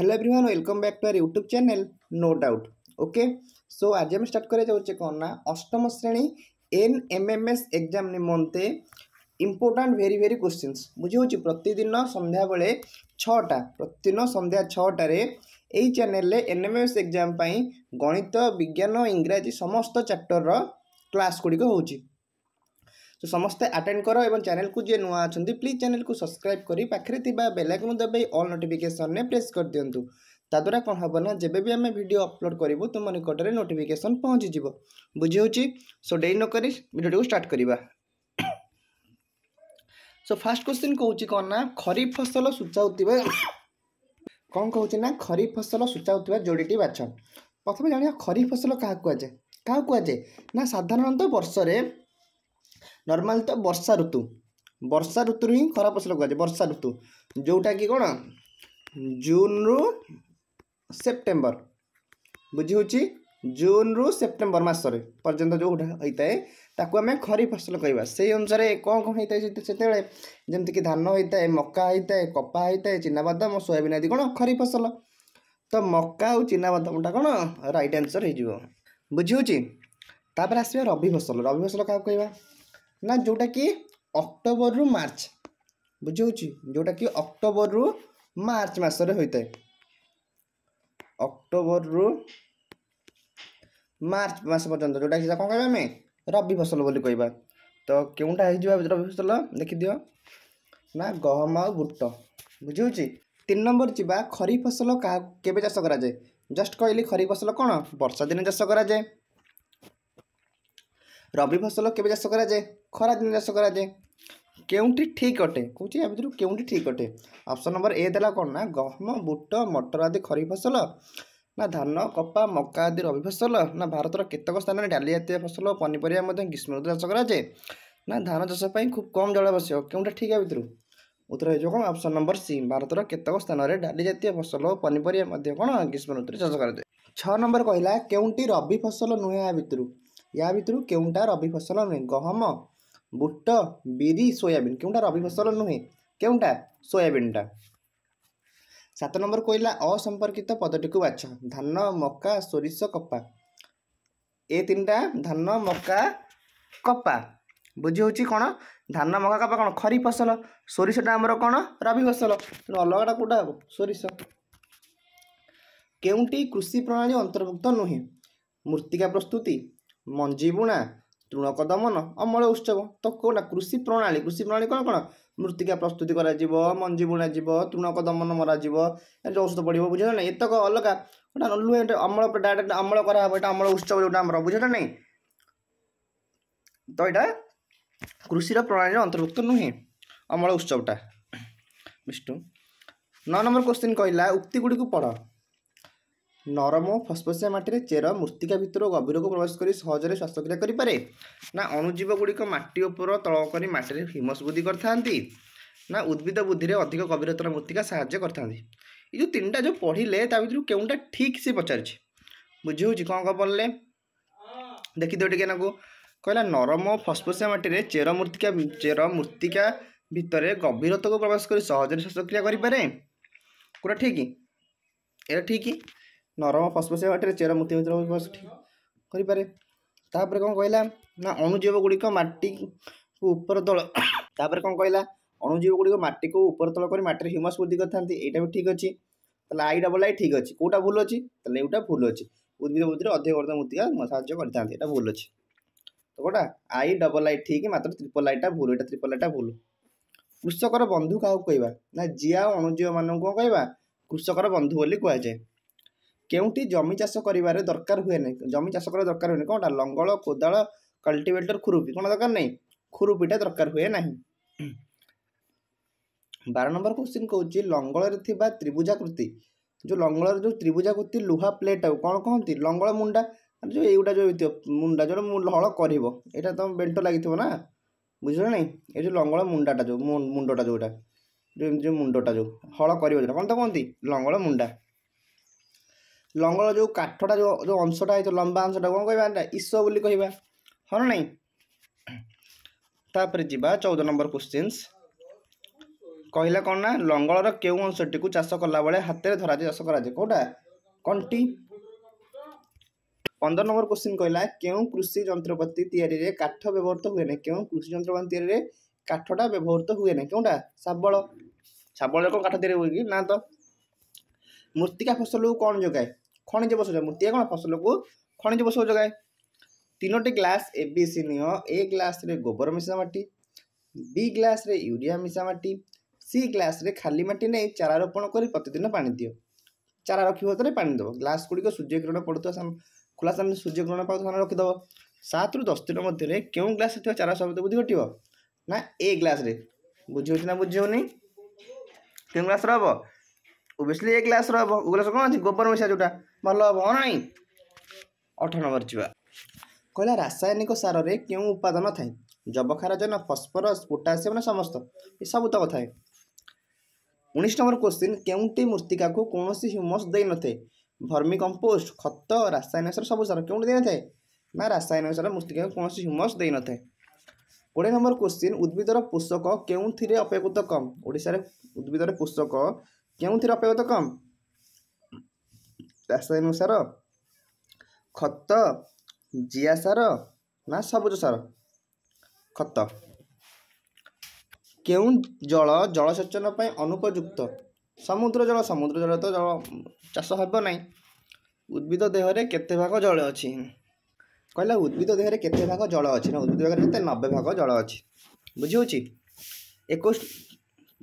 hello everyone welcome back to our YouTube channel no doubt okay so आज हम start करा जाऊे कौन ना अष्टम श्रेणी N M M S exam निमंते ইম্পর্টাট ভেরি ভেরি কোশ্চিন্স বুঝি হচ্ছে প্রতিদিন সন্ধ্যাবেলে ছটা প্রতিদিন সন্ধ্যা ছটার এই চ্যানেলে এনএমএস এক্সাম পাই গণিত বিজ্ঞান ইংরাজী সমস্ত চ্যাপ্টরর ক্লাস গুড়িক হচ্ছে তো সমস্তে আটেন্ড কর এবং চ্যানেলকু যে নূয়া অনেক প্লিজ চ্যানেলকু সবসক্রাইব করে পাখে থাকা বেলাইকন দবাই অল নোটিফিকেসনে প্রেস করে দিও তাদ্বারা কম হব না যেবে বি আমি ভিডিও অপলোড করবু তুম নিকটরে নোটিফিকেসন পৌঁছিযোগ বুঝি হচ্ছে সো ডেই নকরি ভিডিওটি স্টার্ট করা সো ফার্স্ট কোশ্চিন কৌছি কম না খরিফ ফসল সূচাউথিবা কম কৌছি না খরিফ ফসল সূচাউথিবা যোড়িটি বাছ প্রথমে জাঁয়া খরিফ ফসল কাহা কুযায়ে কাহা কুযায়ে না সাধারণত বর্ষরে ନର୍ମାଲି ତ ବର୍ଷା ଋତୁ ବର୍ଷା ଋତୁରୁ ହିଁ ଖରା ଫସଲ କୁହାଯାଏ ବର୍ଷା ଋତୁ ଯେଉଁଟାକି କ'ଣ ଜୁନ୍ରୁ ସେପ୍ଟେମ୍ବର ବୁଝି ହେଉଛି ଜୁନ୍ରୁ ସେପ୍ଟେମ୍ବର ମାସରେ ପର୍ଯ୍ୟନ୍ତ ଯେଉଁଟା ହୋଇଥାଏ ତାକୁ ଆମେ ଖରିଫ ଫସଲ କହିବା ସେହି ଅନୁସାରେ କ'ଣ କ'ଣ ହୋଇଥାଏ ସେତେବେଳେ ଯେମିତିକି ଧାନ ହୋଇଥାଏ ମକା ହୋଇଥାଏ କପା ହୋଇଥାଏ ଚିନାବାଦାମ ସୋୟାବିନ୍ ଆଦି କ'ଣ ଖରିଫ ଫସଲ ତ ମକା ଆଉ ଚିନାବାଦାମଟା କ'ଣ ରାଇଟ୍ ଆନ୍ସର୍ ହେଇଯିବ ବୁଝି ହେଉଛି ତାପରେ ଆସିବା ରବି ଫସଲ ରବି ଫସଲ କାହାକୁ କହିବା ନା ଯେଉଁଟାକି ଅକ୍ଟୋବରରୁ ମାର୍ଚ୍ଚ ବୁଝିହେଉଛି ଯେଉଁଟାକି ଅକ୍ଟୋବରରୁ ମାର୍ଚ୍ଚ ମାସରେ ହୋଇଥାଏ ଅକ୍ଟୋବରରୁ ମାର୍ଚ୍ଚ ମାସ ପର୍ଯ୍ୟନ୍ତ ଯେଉଁଟାକି କ'ଣ କହିବା ଆମେ ରବି ଫସଲ ବୋଲି କହିବା ତ କେଉଁଟା ହେଇଯିବା ରବି ଫସଲ ଦେଖିଦିଅ ନା ଗହମ ଆଉ ବୁଟ ବୁଝିହେଉଛି ତିନି ନମ୍ବର ଯିବା ଖରିଫ ଫସଲ କାହା କେବେ ଚାଷ କରାଯାଏ ଜଷ୍ଟ କହିଲି ଖରିଫ ଫସଲ କ'ଣ ବର୍ଷା ଦିନେ ଚାଷ କରାଯାଏ ରବି ଫସଲ କେବେ ଚାଷ କରାଯାଏ ଖରାଦିନେ ଚାଷ କରାଯାଏ କେଉଁଠି ଠିକ୍ ଅଟେ କହୁଛି ୟା ଭିତରୁ କେଉଁଠି ଠିକ୍ ଅଟେ ଅପସନ୍ ନମ୍ବର ଏ ଦେଲା କ'ଣ ନା ଗହମ ବୁଟ ମଟର ଆଦି ଖରିଫ ଫସଲ ନା ଧାନ କପା ମକା ଆଦି ରବି ଫସଲ ନା ଭାରତର କେତେକ ସ୍ଥାନରେ ଡାଲି ଜାତୀୟ ଫସଲ ଓ ପନିପରିବା ମଧ୍ୟ ଗ୍ରୀଷ୍ମ ଋତୁ ଚାଷ କରାଯାଏ ନା ଧାନ ଚାଷ ପାଇଁ ଖୁବ୍ କମ୍ ଜଳ ଆବଶ୍ୟକ କେଉଁଟା ଠିକ୍ ୟା ଭିତରୁ ଉତ୍ତର ହେଇଯିବ କ'ଣ ଅପସନ୍ ନମ୍ବର ସି ଭାରତର କେତେକ ସ୍ଥାନରେ ଡାଲି ଜାତୀୟ ଫସଲ ଓ ପନିପରିବା ମଧ୍ୟ କ'ଣ ଗ୍ରୀଷ୍ମ ଋତୁରେ ଚାଷ କରାଯାଏ ଛଅ ନମ୍ବର କହିଲା କେଉଁଟି ରବି ଫସଲ ନୁହେଁ ୟା ଭିତରୁ ୟା ଭିତରୁ କେଉଁଟା ରବି ଫସଲ ନୁହେଁ ଗହମ ବୁଟ ବିରି ସୋୟାବିନ୍ କେଉଁଟା ରବି ଫସଲ ନୁହେଁ କେଉଁଟା ସୋୟାବିନ୍ଟା ସାତ ନମ୍ବର କହିଲା ଅସମ୍ପର୍କିତ ପଦଟିକୁ ବାଛ ଧାନ ମକା ସୋରିଷ କପା ଏ ତିନିଟା ଧାନ ମକା କପା ବୁଝି ହେଉଛି କ'ଣ ଧାନ ମକା କପା କ'ଣ ଖରିଫ ଫସଲ ସୋରିଷଟା ଆମର କ'ଣ ରବି ଫସଲ ଅଲଗାଟା କେଉଁଟା ହେବ ସୋରିଷ କେଉଁଟି କୃଷି ପ୍ରଣାଳୀ ଅନ୍ତର୍ଭୁକ୍ତ ନୁହେଁ ମୃତ୍ତିକା ପ୍ରସ୍ତୁତି ମଞ୍ଜି ବୁଣା ତୃଣକ ଦମନ ଅମଳ ଉତ୍ସବ ତ କେଉଁଟା କୃଷି ପ୍ରଣାଳୀ କୃଷି ପ୍ରଣାଳୀ କ'ଣ କ'ଣ ମୃତ୍ତିକା ପ୍ରସ୍ତୁତି କରାଯିବ ମଞ୍ଜି ବୁଣାଯିବ ତୃଣକ ଦମନ ମରାଯିବ ଔଷଧ ପଡ଼ିବ ବୁଝିଲ ନାହିଁ ଏତକ ଅଲଗା ଏଇଟା ନୁହେଁ ଏଇଟା ଅମଳ ଡାଇରେକ୍ଟ ଅମଳ କରାହେବ ଏଇଟା ଅମଳ ଉତ୍ସବ ଯେଉଁଟା ଆମର ବୁଝିଲ ନାହିଁ ତ ଏଇଟା କୃଷିର ପ୍ରଣାଳୀର ଅନ୍ତର୍ଭୁକ୍ତ ନୁହେଁ ଅମଳ ଉତ୍ସବଟା ବିଷ୍ଣୁ ନଅ ନମ୍ବର କୋଶ୍ଚିନ୍ କହିଲା ଉକ୍ତିଗୁଡ଼ିକୁ ପଢ଼ নরম ও ফসফসিয়া মাটির চের মূর্তিকা ভিতর গভীরক প্রবেশ করে সহজে শ্বাসক্রিয়া করে পে না অণুজীবগুড়িক মাটি উপর তল করে মাটিরে হিমস বৃদ্ধি করে থাকে না উদ্ভিদ বুদ্ধিরে অধিক গভীরতর মূর্তিকা সাহায্য করে থাকে এই যে তিনটা যে পড়লে তা ভিতর কেউটা ঠিক সে পচারছে বুঝি হচ্ছে কম কম দেখি দিও টিকা নাকু কহিলা নরম ফসফসিয়া মাটিরে চের মূর্তিকা চের মূর্তিকা ভিতরে গভীরতক প্রবেশ করে সহজে শ্বাসক্রিয়া করে পে কোটা ঠিক এটা ঠিক ନରମ ଫସଫସିଆ ମାଟିରେ ଚେର ମୁକ୍ତି ମିତ୍ର କରିପାରେ ତାପରେ କ'ଣ କହିଲା ନା ଅଣୁଜୀବ ଗୁଡ଼ିକ ମାଟିକୁ ଉପର ତଳ ତାପରେ କ'ଣ କହିଲା ଅଣୁଜୀବ ଗୁଡ଼ିକ ମାଟିକୁ ଉପର ତଳ କରି ମାଟିରେ ହ୍ୟୁମସ୍ ବୃଦ୍ଧି କରିଥାନ୍ତି ଏଇଟା ବି ଠିକ୍ ଅଛି ତାହେଲେ ଆଇ ଡବଲ୍ ଆଇ ଠିକ୍ ଅଛି କେଉଁଟା ଭୁଲ ଅଛି ତାହେଲେ ଏଇଟା ଭୁଲ ଅଛି ଉଦ୍ଭିଦ ବୃଦ୍ଧିରେ ଅଧିକ ବର୍ତ୍ତମାନ ମୂର୍ତ୍ତିକା ସାହାଯ୍ୟ କରିଥାନ୍ତି ଏଇଟା ଭୁଲ ଅଛି ତ କେଉଁଟା ଆଇ ଡବଲ୍ ଆଇ ଠିକ୍ ମାତ୍ର ତ୍ରିପଲ୍ ଆଇଟା ଭୁଲ ଏଇଟା ତ୍ରିପଲ୍ ଆଇଟା ଭୁଲ କୃଷକର ବନ୍ଧୁ କାହାକୁ କହିବା ନା ଜିଆ ଅଣୁଜୀବମାନଙ୍କୁ କ'ଣ କହିବା କୃଷକର ବନ୍ଧୁ ବୋଲି କୁହାଯାଏ କେଉଁଠି ଜମି ଚାଷ କରିବାରେ ଦରକାର ହୁଏ ନାହିଁ ଜମି ଚାଷ କରିବା ଦରକାର ହୁଏନି କ'ଣଟା ଲଙ୍ଗଳ କୋଦାଳ କଲ୍ଟିଭେଟର ଖୁରୁପି କ'ଣ ଦରକାର ନାହିଁ ଖୁରୁପିଟା ଦରକାର ହୁଏ ନାହିଁ ବାର ନମ୍ବର କୋଶ୍ଚିନ୍ କହୁଛି ଲଙ୍ଗଳରେ ଥିବା ତ୍ରିଭୁଜାକୃତି ଯେଉଁ ଲଙ୍ଗଳରେ ଯେଉଁ ତ୍ରିଭୁଜାକୃତି ଲୁହା ପ୍ଲେଟ୍ ଆଉ କ'ଣ କହନ୍ତି ଲଙ୍ଗଳ ମୁଣ୍ଡା ମାନେ ଯେଉଁ ଏଇଗୁଡ଼ା ଯେଉଁ ହେଇଥିବ ମୁଣ୍ଡା ଯେଉଁଟା ହଳ କରିବ ଏଇଟା ତୁମ ବେଲ୍ଟ ଲାଗିଥିବ ନା ବୁଝିଲ ନାହିଁ ଏ ଯେଉଁ ଲଙ୍ଗଳ ମୁଣ୍ଡାଟା ଯେଉଁ ମୁଣ୍ଡଟା ଯେଉଁଟା ଯେଉଁ ମୁଣ୍ଡଟା ଯେଉଁ ହଳ କରିବ ଯେଉଁଟା କ'ଣ ତ କହନ୍ତି ଲଙ୍ଗଳ ମୁଣ୍ଡା ଲଙ୍ଗଳ ଯେଉଁ କାଠଟା ଯେଉଁ ଯେଉଁ ଅଂଶଟା ହେଇଥିବ ଲମ୍ବା ଅଂଶଟା କ'ଣ କହିବା ଏଇଟା ଇସ ବୋଲି କହିବା ହଁ ନା ନାହିଁ ତାପରେ ଯିବା ଚଉଦ ନମ୍ବର କୋଶ୍ଚିନ୍ସ କହିଲା କ'ଣ ନା ଲଙ୍ଗଳର କେଉଁ ଅଂଶଟିକୁ ଚାଷ କଲାବେଳେ ହାତରେ ଧରାଯାଏ ଚାଷ କରାଯାଏ କେଉଁଟା କଣ୍ଟି ପନ୍ଦର ନମ୍ବର କୋଶ୍ଚିନ୍ କହିଲା କେଉଁ କୃଷି ଯନ୍ତ୍ରପାତି ତିଆରିରେ କାଠ ବ୍ୟବହୃତ ହୁଏ ନାହିଁ କେଉଁ କୃଷି ଯନ୍ତ୍ରପାତି ତିଆରିରେ କାଠଟା ବ୍ୟବହୃତ ହୁଏ ନାହିଁ କେଉଁଟା ଶାବଳ ଶାବଳରେ କ'ଣ କାଠ ତିଆରି ହୁଏ କି ନା ତ ମୃତ୍ତିକା ଫସଲକୁ କ'ଣ ଯୋଗାଏ ଖଣିଜ ବସ୍ତୁ ମୃତ୍ତିକା କ'ଣ ଫସଲକୁ ଖଣିଜ ବସ୍ତୁ ଯୋଗାଏ ତିନୋଟି ଗ୍ଲାସ୍ ଏ ବି ସି ନିଅ ଏ ଗ୍ଲାସ୍ରେ ଗୋବର ମିଶା ମାଟି ବି ଗ୍ଲାସ୍ରେ ୟୁରିଆ ମିଶା ମାଟି ସି ଗ୍ଲାସ୍ରେ ଖାଲି ମାଟି ନେଇ ଚାରା ରୋପଣ କରି ପ୍ରତିଦିନ ପାଣି ଦିଅ ଚାରା ରଖିବ ତାହେଲେ ପାଣି ଦେବ ଗ୍ଲାସ୍ ଗୁଡ଼ିକ ସୂର୍ଯ୍ୟକିରଣ ପଡ଼ୁଥିବା ଖୋଲା ସ୍ଥାନରେ ସୂର୍ଯ୍ୟକିରଣ ପାଉଥିବା ସ୍ଥାନରେ ରଖିଦେବ ସାତରୁ ଦଶ ଦିନ ମଧ୍ୟରେ କେଉଁ ଗ୍ଲାସ୍ରେ ଥିବା ଚାରା ସର୍ବାଧିକ ବୃଦ୍ଧି ଘଟିବ ନା ଏ ଗ୍ଲାସ୍ରେ ବୁଝି ହେଉଛି ନା ବୁଝି ହେଉନି କେଉଁ ଗ୍ଲାସ୍ର ହେବ ଓବିୟସ୍ଲି ଏ କ୍ଲାସ୍ର ଗ୍ଲାସ୍ କ'ଣ ଅଛି ଗୋବର ମିଶା ଯେଉଁଟା ଭଲ ହେବ ହଁ ନାହିଁ ଅଠର ନମ୍ବର ଯିବା କହିଲା ରାସାୟନିକ ସାରରେ କେଉଁ ଉପାଦାନ ଥାଏ ଯବକ୍ଷାରଜନ ଫସଫରସ୍ ପୋଟାସିୟମ୍ ନା ସମସ୍ତ ଏସବୁତକ ଥାଏ ଉଣେଇଶ ନମ୍ବର କୋଶ୍ଚିନ୍ କେଉଁଟି ମୃତ୍ତିକାକୁ କୌଣସି ହ୍ୟୁମସ୍ ଦେଇନଥାଏ ଭର୍ମି କମ୍ପୋଷ୍ଟ ଖତ ରାସାୟନିକ ସାର ସବୁ ସାର କେଉଁଠି ଦେଇନଥାଏ ନା ରାସାୟନିକ ସାର ମୃତ୍ତିକାକୁ କୌଣସି ହ୍ୟୁମସ୍ ଦେଇନଥାଏ କୋଡ଼ିଏ ନମ୍ବର କୋଶ୍ଚିନ୍ ଉଦ୍ଭିଦର ପୋଷକ କେଉଁଥିରେ ଅପେକ୍ଷିତ କମ୍ ଓଡ଼ିଶାରେ ଉଦ୍ଭିଦର ପୋଷକ କେଉଁଥିରେ ଅପେକ୍ଷତ କମ୍ ରାସାୟନିକ ସାର ଖତ ଜିଆ ସାର ନା ସବୁଜ ସାର ଖତ କେଉଁ ଜଳ ଜଳସେଚନ ପାଇଁ ଅନୁପଯୁକ୍ତ ସମୁଦ୍ର ଜଳ ସମୁଦ୍ର ଜଳ ତ ଜଳ ଚାଷ ହେବ ନାହିଁ ଉଦ୍ଭିଦ ଦେହରେ କେତେ ଭାଗ ଜଳ ଅଛି କହିଲା ଉଦ୍ଭିଦ ଦେହରେ କେତେ ଭାଗ ଜଳ ଅଛି ନା ଉଦ୍ଭିଦ ଦେହରେ କେତେ ନବେ ଭାଗ ଜଳ ଅଛି ବୁଝି ହେଉଛି ଏକୋଇଶ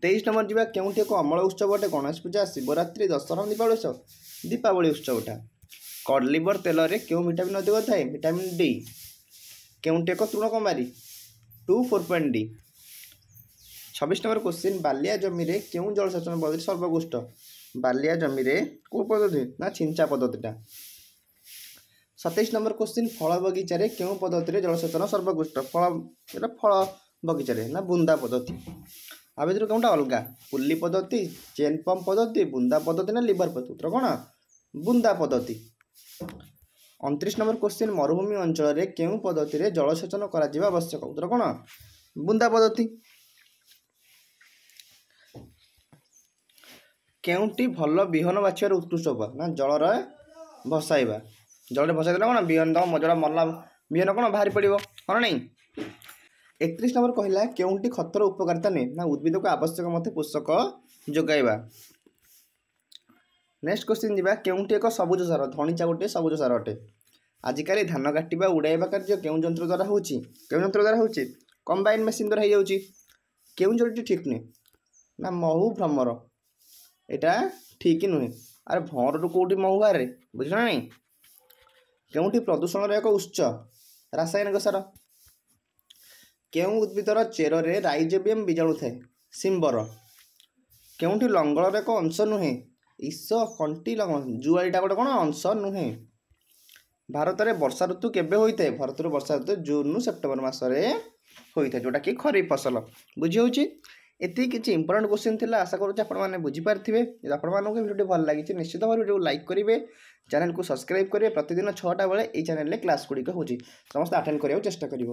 তেইশ নম্বর যা কেউটি এক অমল উৎসব অটে গণেশ পূজা শিবরাত্রি দশরম দীপাবলি উৎসব দীপাবলি উৎসবটা কডলিভর তেলরে কেউ ভিটামিন অধিক থাকে ভিটামিন ডি কেউটি এক তৃণকুমারী টু ফোর পয়েন্ট ডি ছবিশ নম্বর কোশ্চিন বালিয়া জমিরে কেউ জলসেচন পদ্ধতি সর্বগোষ্ঠ বালিয়া জমিরে কেউ পদ্ধতি না ছিঞ্চা পদ্ধতিটা সতেইশ নম্বর কোশ্চিন ফল বগিচারে কেউ পদ্ধতি জলসেচন ସର୍ବୋକୃଷ୍ଟ ফল ଏଇଟା ଫଳ ବଗିଚାରେ ନା ବୁନ୍ଦା ପଦ୍ଧତି ଆ ଭିତରୁ କେଉଁଟା ଅଲଗା ପୁଲି ପଦ୍ଧତି ଚେନ୍ ପମ୍ପ ପଦ୍ଧତି ବୁନ୍ଦା ପଦ୍ଧତି ନା ଲିଭର ପଦ୍ଧତି ଉତ୍ତର କ'ଣ ବୁନ୍ଦା ପଦ୍ଧତି ଅଣତିରିଶ ନମ୍ବର କୋଶ୍ଚିନ୍ ମରୁଭୂମି ଅଞ୍ଚଳରେ କେଉଁ ପଦ୍ଧତିରେ ଜଳସେଚନ କରାଯିବା ଆବଶ୍ୟକ ଉତ୍ତର କ'ଣ ବୁନ୍ଦା ପଦ୍ଧତି କେଉଁଟି ଭଲ ବିହନ ବାଛିବାର ଉତ୍କୃଷ୍ଟ ଉପାୟ ନା ଜଳରେ ଭସାଇବା ଜଳରେ ଭସାଇ ଦେଲେ କ'ଣ ବିହନ ତ ଯେଉଁଟା ମଲା ବିହନ କ'ଣ ବାହାରି ପଡ଼ିବ କ'ଣ ନାହିଁ একত্রিশ নম্বর কহিলা কেউটি খতর উপকারিতা নুহে না উদ্ভিদকে আবশ্যক মধ্যে পোষক যোগাইবা নেক্সট কোশ্চিন যা কেউটি এক সবুজ সার ধনিচা গোটিয়ে সবুজ সার অটে ଆଜିକାଲି ଧାନ କାଟିବା ଉଡ଼ାଇବା କାର୍ଯ୍ୟ କେଉଁ ଯନ୍ତ୍ର ଦ୍ୱାରା ହେଉଛି କେଉଁ ଯନ୍ତ୍ର ଦ୍ୱାରା ହେଉଛି କମ୍ବାଇନ୍ ମେସିନ୍ ଦ୍ୱାରା ହେଇଯାଉଛି କେଉଁ ଯନ୍ତ୍ରଟି ଠିକ୍ ନୁହେଁ ନା ମହୁ ଭ୍ରମର ଏଇଟା ଠିକ୍ ନୁହେଁ ଆରେ ଭ୍ରମରରୁ କେଉଁଠି ମହୁ ବାହାରେ ବୁଝିଲ ନା ନାହିଁ କେଉଁଠି ପ୍ରଦୂଷଣର ଏକ ଉତ୍ସ ରାସାୟନିକ ସାର କେଉଁ ଉଦ୍ଭିଦର ଚେରରେ ରାଇଜୋବିୟମ୍ ବୀଜାଣୁ ଥାଏ ସିମ୍ବର କେଉଁଠି ଲଙ୍ଗଳର ଏକ ଅଂଶ ନୁହେଁ ଇସ କଣ୍ଟି ଲଙ୍ଗଳ ଜୁଆଳିଟା ଗୋଟେ କ'ଣ ଅଂଶ ନୁହେଁ ଭାରତରେ ବର୍ଷା ଋତୁ କେବେ ହୋଇଥାଏ ଭାରତର ବର୍ଷା ଋତୁ ଜୁନ୍ରୁ ସେପ୍ଟେମ୍ବର ମାସରେ ହୋଇଥାଏ ଯେଉଁଟାକି ଖରିଫ ଫସଲ ବୁଝି ହେଉଛି ଏତିକି କିଛି ଇମ୍ପୋର୍ଟାଣ୍ଟ କୋଶ୍ଚିନ୍ ଥିଲା ଆଶା କରୁଛି ଆପଣମାନେ ବୁଝିପାରିଥିବେ ଯଦି ଆପଣମାନଙ୍କୁ ଭିଡ଼ିଓଟି ଭଲ ଲାଗିଛି ନିଶ୍ଚିତ ଭାବରେ ଭିଡ଼ିଓକୁ ଲାଇକ୍ କରିବେ ଚ୍ୟାନେଲକୁ ସବସ୍କ୍ରାଇବ୍ କରିବେ ପ୍ରତିଦିନ ଛଅଟା ବେଳେ ଏଇ ଚ୍ୟାନେଲରେ କ୍ଲାସ୍ ଗୁଡ଼ିକ ହେଉଛି ସମସ୍ତେ ଆଟେଣ୍ଡ କରିବାକୁ ଚେଷ୍ଟା କରିବ